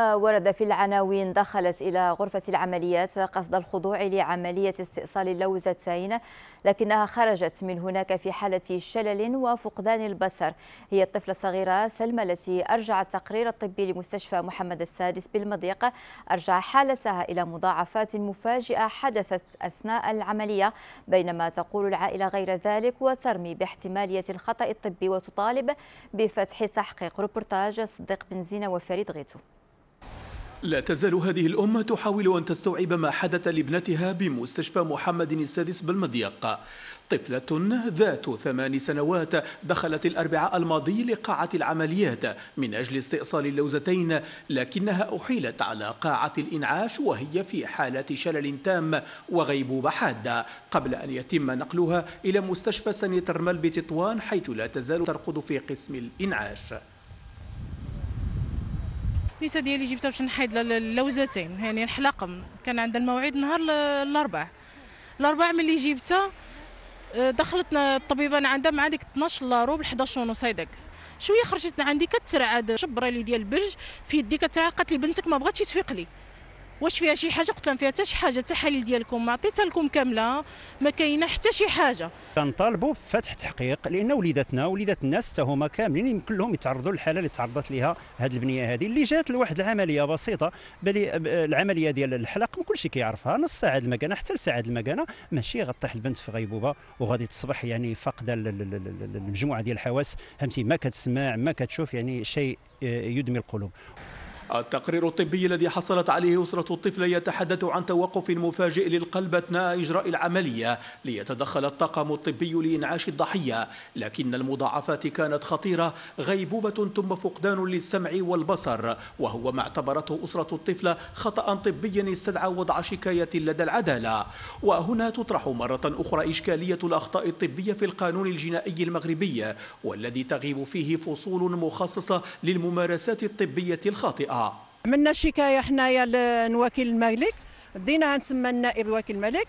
ورد في العناوين دخلت إلى غرفة العمليات قصد الخضوع لعملية استئصال اللوزتين لكنها خرجت من هناك في حالة شلل وفقدان البصر هي الطفلة الصغيرة سلمى التي أرجع التقرير الطبي لمستشفى محمد السادس بالمضيق أرجع حالتها إلى مضاعفات مفاجئة حدثت أثناء العملية بينما تقول العائلة غير ذلك وترمي باحتمالية الخطأ الطبي وتطالب بفتح تحقيق روبرتاج صديق بنزينة وفريد غيتو لا تزال هذه الأم تحاول أن تستوعب ما حدث لابنتها بمستشفى محمد السادس بالمضيق طفلة ذات ثمان سنوات دخلت الأربعاء الماضي لقاعة العمليات من أجل استئصال اللوزتين لكنها أحيلت على قاعة الإنعاش وهي في حالة شلل تام وغيبوبة حادة قبل أن يتم نقلها إلى مستشفى سنترمال بتطوان حيث لا تزال ترقد في قسم الإنعاش الكنيسه ديالي جبتها باش نحيد اللوزتين يعني نحلقم كان عندها الموعد نهار الاربعاء الاربعاء ملي جبتها آه، دخلتنا الطبيبه عندها مع ديك 12 لاروب 11 ونص هيداك شويه خرجت عندي كترعد شبره لي ديال البرج في يدي كترعد قالت لي بنتك ما بغاتش تفيق لي واش فيها شي حاجه قلت لهم فيها حتى شي حاجه التحاليل ديالكم ما عطيتها لكم كامله ما كاينه حتى شي حاجه كنطالبوا بفتح تحقيق لان وليداتنا وليدات الناس حتى هما كاملين يمكن لهم يتعرضوا للحاله اللي تعرضت لها هذه البنيه هذه اللي جات لواحد العمليه بسيطه بل العمليه ديال الحلق وكل كلشي كيعرفها نص ساعه المكانه حتى لساعه المكانه ماشي غطيح البنت في غيبوبه وغادي تصبح يعني فاقده المجموعه ديال الحواس فهمتي ما كتسمع ما كتشوف يعني شيء آه، يدمي القلوب التقرير الطبي الذي حصلت عليه أسرة الطفل يتحدث عن توقف مفاجئ للقلب أثناء إجراء العملية ليتدخل الطاقم الطبي لإنعاش الضحية لكن المضاعفات كانت خطيرة غيبوبة ثم فقدان للسمع والبصر وهو ما اعتبرته أسرة الطفل خطأ طبيا استدعى وضع شكاية لدى العدالة وهنا تطرح مرة أخرى إشكالية الأخطاء الطبية في القانون الجنائي المغربي والذي تغيب فيه فصول مخصصة للممارسات الطبية الخاطئة اه عملنا شكايه حنايا لوكيل الملك ديناها نسمى النائب وكيل الملك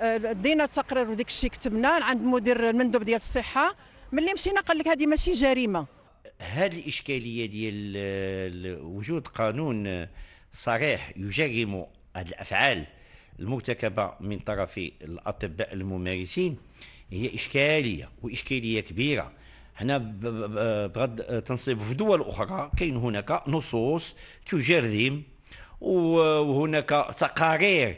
آه، دينا تقرير وديك الشيء كتبنا عند مدير المندوب ديال الصحه ملي مشينا قال لك هذه ماشي جريمه هذه الاشكاليه ديال وجود قانون صريح يجرم هذه الافعال المرتكبه من طرف الاطباء الممارسين هي اشكاليه واشكاليه كبيره هنا آه، بغض آه، تنصيب في دول اخرى كاين هناك نصوص تجرم وهناك تقارير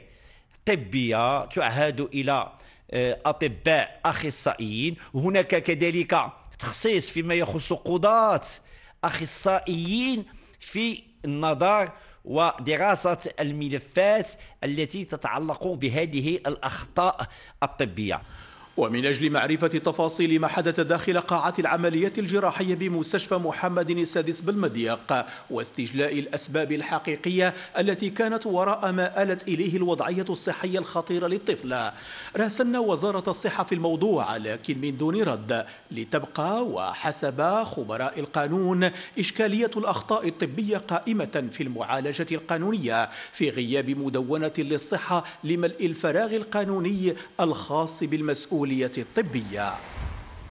طبيه تعهد الى آه، اطباء اخصائيين وهناك كذلك تخصيص فيما يخص قضاه اخصائيين في النظر ودراسة الملفات التي تتعلق بهذه الأخطاء الطبية ومن أجل معرفة تفاصيل ما حدث داخل قاعة العملية الجراحية بمستشفى محمد السادس بالمضيق واستجلاء الأسباب الحقيقية التي كانت وراء ما آلت إليه الوضعية الصحية الخطيرة للطفلة راسلنا وزارة الصحة في الموضوع لكن من دون رد لتبقى وحسب خبراء القانون إشكالية الأخطاء الطبية قائمة في المعالجة القانونية في غياب مدونة للصحة لملء الفراغ القانوني الخاص بالمسؤول الكلية الطبية